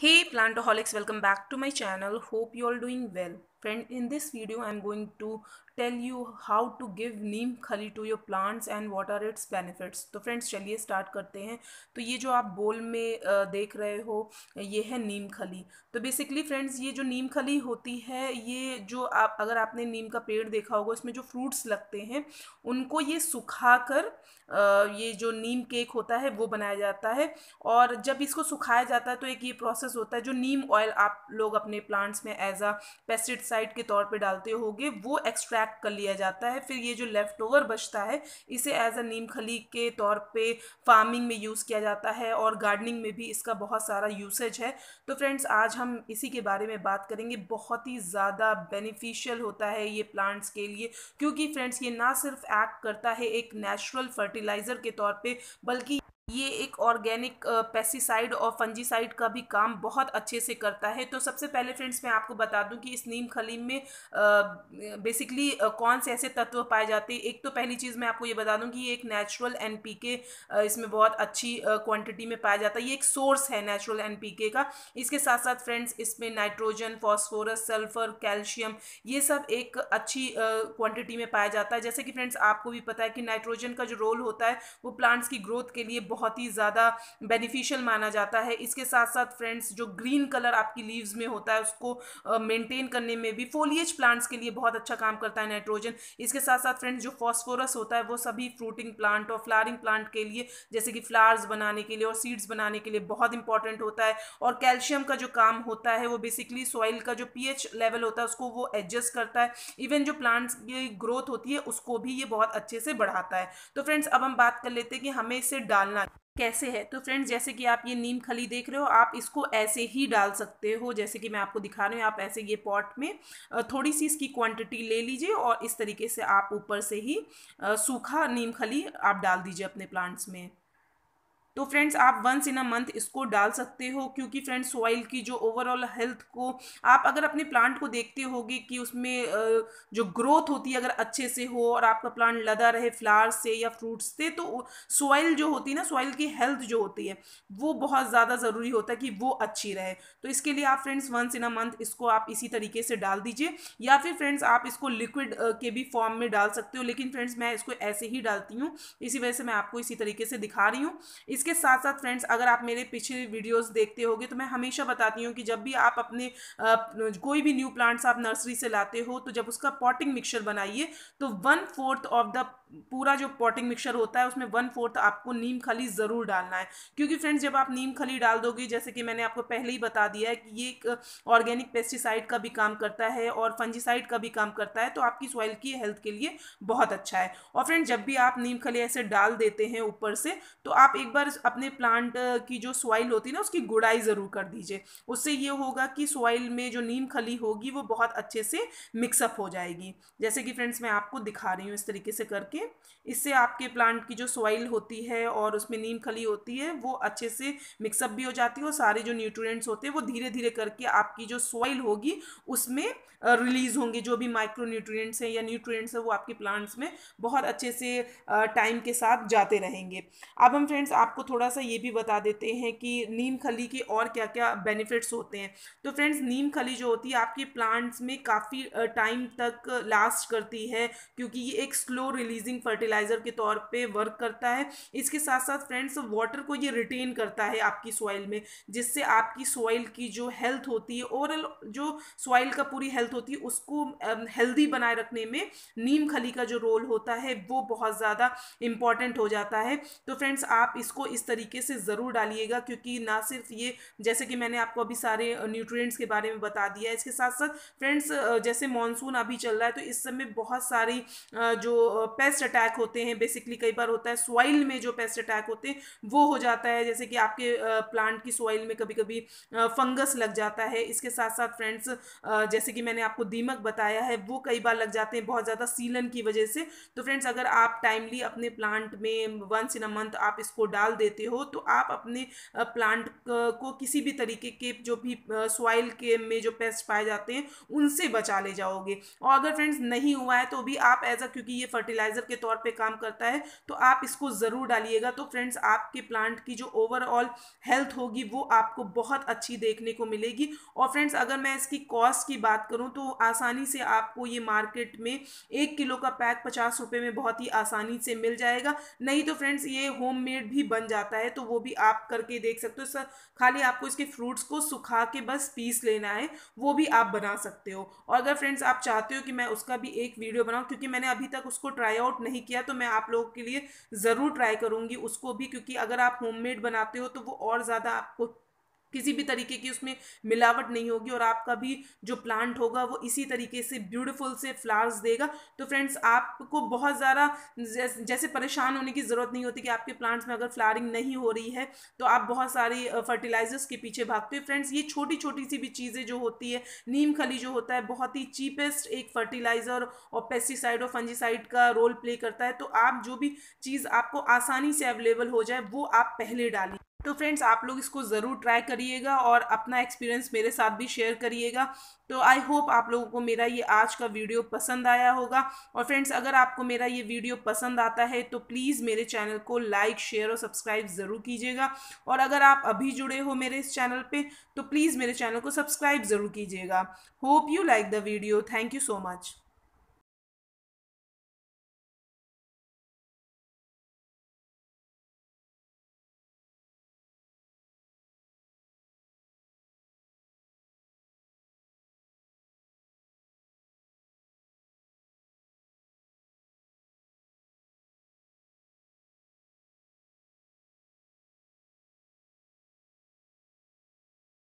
Hey Plantaholics, welcome back to my channel. Hope you all doing well. Friend, in this video I am going to tell you how to give neem khali to your plants and what are its benefits तो friends चलिए start करते हैं तो ये जो आप बोल में देख रहे हो ये है नीम खली तो बेसिकली फ्रेंड्स ये जो नीम खली होती है ये जो आप अगर आपने नीम का पेड़ देखा होगा इसमें जो फ्रूट्स लगते हैं उनको ये सुखा कर ये जो नीम केक होता है वो बनाया जाता है और जब इसको सुखाया जाता है तो एक ये प्रोसेस होता है जो नीम ऑयल आप लोग अपने प्लांट्स में एज अ पेस्टिसाइड के तौर पर डालते होगे वो एक्सट्रैक्ट स्क्रैप कर लिया जाता है फिर ये जो लेफ़्ट ओवर बचता है इसे एज अ नीम खली के तौर पे फार्मिंग में यूज़ किया जाता है और गार्डनिंग में भी इसका बहुत सारा यूसेज है तो फ्रेंड्स आज हम इसी के बारे में बात करेंगे बहुत ही ज़्यादा बेनिफिशियल होता है ये प्लांट्स के लिए क्योंकि फ्रेंड्स ये ना सिर्फ एक्ट करता है एक नेचुरल फर्टिलाइज़र के तौर पर बल्कि ये एक ऑर्गेनिक पेस्टिसाइड और फंजीसाइड का भी काम बहुत अच्छे से करता है तो सबसे पहले फ्रेंड्स मैं आपको बता दूं कि इस नीम खलीम में बेसिकली कौन से ऐसे तत्व पाए जाते हैं एक तो पहली चीज़ मैं आपको ये बता दूं कि ये एक नेचुरल एन इसमें बहुत अच्छी क्वान्टिटी में पाया जाता है ये एक सोर्स है नेचुरल एन का इसके साथ साथ फ्रेंड्स इसमें नाइट्रोजन फॉस्फोरस सल्फर कैल्शियम ये सब एक अच्छी क्वान्टिटी में पाया जाता है जैसे कि फ्रेंड्स आपको भी पता है कि नाइट्रोजन का जो रोल होता है वो प्लांट्स की ग्रोथ के लिए बहुत बहुत ही ज़्यादा बेनिफिशियल माना जाता है इसके साथ साथ फ्रेंड्स जो ग्रीन कलर आपकी लीव्स में होता है उसको मेंटेन करने में भी फोलिएज प्लांट्स के लिए बहुत अच्छा काम करता है नाइट्रोजन इसके साथ साथ फ्रेंड्स जो फॉस्फोरस होता है वो सभी फ्रूटिंग प्लांट और फ्लारिंग प्लांट के लिए जैसे कि फ्लावर्स बनाने के लिए और सीड्स बनाने के लिए बहुत इंपॉर्टेंट होता है और कैल्शियम का जो काम होता है वो बेसिकली सॉइल का जो पी लेवल होता है उसको वो एडजस्ट करता है इवन जो प्लांट्स की ग्रोथ होती है उसको भी ये बहुत अच्छे से बढ़ाता है तो फ्रेंड्स अब हम बात कर लेते हैं कि हमें इसे डालना कैसे है तो फ्रेंड्स जैसे कि आप ये नीम खली देख रहे हो आप इसको ऐसे ही डाल सकते हो जैसे कि मैं आपको दिखा रही हूँ आप ऐसे ये पॉट में थोड़ी सी इसकी क्वांटिटी ले लीजिए और इस तरीके से आप ऊपर से ही सूखा नीम खली आप डाल दीजिए अपने प्लांट्स में तो फ्रेंड्स आप वंस इन अ मंथ इसको डाल सकते हो क्योंकि फ्रेंड्स सॉइल की जो ओवरऑल हेल्थ को आप अगर अपने प्लांट को देखते होगे कि उसमें जो ग्रोथ होती है अगर अच्छे से हो और आपका प्लांट लदा रहे फ्लावर्स से या फ्रूट्स से तो सॉइल जो होती है ना सॉइल की हेल्थ जो होती है वो बहुत ज़्यादा ज़रूरी होता है कि वो अच्छी रहे तो इसके लिए आप friends once in a month इसको आप इसी तरीके से डाल दीजिए या फिर फ्रेंड्स आप इसको लिक्विड के भी फॉर्म में डाल सकते हो लेकिन फ्रेंड्स मैं इसको ऐसे ही डालती हूँ इसी वजह से मैं आपको इसी तरीके से दिखा रही हूँ इसके साथ साथ फ्रेंड्स अगर आप मेरे पिछले वीडियोस देखते होगे तो मैं हमेशा बताती हूँ कि जब भी आप अपने कोई भी न्यू प्लांट्स आप नर्सरी से लाते हो तो जब उसका पॉटिंग मिक्सर बनाइए तो वन फोर्थ ऑफ द पूरा जो पॉटिंग मिक्सर होता है उसमें वन फोर्थ आपको नीम खली ज़रूर डालना है क्योंकि फ्रेंड्स जब आप नीम खली डाल दोगे जैसे कि मैंने आपको पहले ही बता दिया है कि ये एक ऑर्गेनिक पेस्टिसाइड का भी काम करता है और फंजिसाइड का भी काम करता है तो आपकी सॉइल की हेल्थ के लिए बहुत अच्छा है और फ्रेंड जब भी आप नीम खली ऐसे डाल देते हैं ऊपर से तो आप एक बार अपने प्लांट की जो सॉइल होती है ना उसकी गुड़ाई ज़रूर कर दीजिए उससे ये होगा कि सॉइल में जो नीम खली होगी वो बहुत अच्छे से मिक्सअप हो जाएगी जैसे कि फ्रेंड्स मैं आपको दिखा रही हूँ इस तरीके से करके इससे आपके प्लांट की जो सॉइल होती है और उसमें नीम खली होती है वो अच्छे से मिक्सअप भी हो जाती है और सारे जो न्यूट्रिएंट्स होते हैं वो धीरे धीरे करके आपकी जो सॉइल होगी उसमें रिलीज़ होंगे जो भी माइक्रो न्यूट्रिएंट्स हैं या न्यूट्रिएंट्स हैं वो आपके प्लांट्स में बहुत अच्छे से टाइम के साथ जाते रहेंगे अब हम फ्रेंड्स आपको आपको थोड़ा सा ये भी बता देते हैं कि नीम खली के और क्या क्या बेनिफिट्स होते हैं तो फ्रेंड्स नीम खली जो होती है आपके प्लांट्स में काफ़ी टाइम तक लास्ट करती है क्योंकि ये एक स्लो रिलीजिंग फर्टिलाइज़र के तौर पर वर्क करता है इसके साथ साथ फ्रेंड्स वाटर को ये रिटेन करता है आपकी सॉइल में जिससे आपकी सॉइल की जो हेल्थ होती है ओवरऑल जो सॉइल का पूरी हेल्थ होती है उसको हेल्दी बनाए रखने में नीम खली का जो रोल होता है वो बहुत ज़्यादा इम्पॉर्टेंट हो जाता है तो फ्रेंड्स आप इसको इस तरीके से ज़रूर डालिएगा क्योंकि ना सिर्फ ये जैसे कि मैंने आपको अभी सारे न्यूट्रिएंट्स के बारे में बता दिया है इसके साथ साथ फ्रेंड्स जैसे मानसून अभी चल रहा है तो इस समय बहुत सारी जो पेस्ट अटैक होते हैं बेसिकली कई बार होता है सॉइल में जो पेस्ट अटैक होते हैं वो हो जाता है जैसे कि आपके प्लांट की सॉइल में कभी कभी फंगस लग जाता है इसके साथ साथ फ्रेंड्स जैसे कि मैंने आपको दीमक बताया है वो कई बार लग जाते हैं बहुत ज़्यादा सीलन की वजह से तो फ्रेंड्स अगर आप टाइमली अपने प्लांट में वंस इन अ मंथ आप इसको डाल देते हो तो आप अपने प्लांट को किसी भी तरीके के जो भी सॉइल के में जो पेस्ट पाए जाते हैं उनसे बचा ले जाओगे और अगर फ्रेंड्स नहीं हुआ है तो भी आप एज अ क्योंकि ये फर्टिलाइज़र के तौर पे काम करता है तो आप इसको ज़रूर डालिएगा तो फ्रेंड्स आपके प्लांट की जो ओवरऑल हेल्थ होगी वो आपको बहुत अच्छी देखने को मिलेगी और फ्रेंड्स अगर मैं इसकी कॉस्ट की बात करूँ तो आसानी से आपको ये मार्केट में एक किलो का पैक पचास रुपये में बहुत ही आसानी से मिल जाएगा नहीं तो फ्रेंड्स ये होम भी बन जाता है तो वो भी आप करके देख सकते हो सर खाली आपको इसके फ्रूट्स को सुखा के बस पीस लेना है वो भी आप बना सकते हो और अगर फ्रेंड्स आप चाहते हो कि मैं उसका भी एक वीडियो बनाऊँ क्योंकि मैंने अभी तक उसको ट्राई आउट नहीं किया तो मैं आप लोगों के लिए ज़रूर ट्राई करूँगी उसको भी क्योंकि अगर आप होम बनाते हो तो वो और ज़्यादा आपको किसी भी तरीके की उसमें मिलावट नहीं होगी और आपका भी जो प्लांट होगा वो इसी तरीके से ब्यूटीफुल से फ्लावर्स देगा तो फ्रेंड्स आपको बहुत ज़्यादा जैसे परेशान होने की ज़रूरत नहीं होती कि आपके प्लांट्स में अगर फ्लावरिंग नहीं हो रही है तो आप बहुत सारी फर्टिलाइजर्स के पीछे भागते हो फ्रेंड्स ये छोटी छोटी सी भी चीज़ें जो होती है नीम खली जो होता है बहुत ही चीपेस्ट एक फर्टिलाइज़र और पेस्टिसाइड और फंजिसाइड का रोल प्ले करता है तो आप जो भी चीज़ आपको आसानी से अवेलेबल हो जाए वो आप पहले डालिए तो फ्रेंड्स आप लोग इसको ज़रूर ट्राई करिएगा और अपना एक्सपीरियंस मेरे साथ भी शेयर करिएगा तो आई होप आप लोगों को मेरा ये आज का वीडियो पसंद आया होगा और फ्रेंड्स अगर आपको मेरा ये वीडियो पसंद आता है तो प्लीज़ मेरे चैनल को लाइक शेयर और सब्सक्राइब ज़रूर कीजिएगा और अगर आप अभी जुड़े हो मेरे इस चैनल पर तो प्लीज़ मेरे चैनल को सब्सक्राइब ज़रूर कीजिएगा hope you like the video thank you so much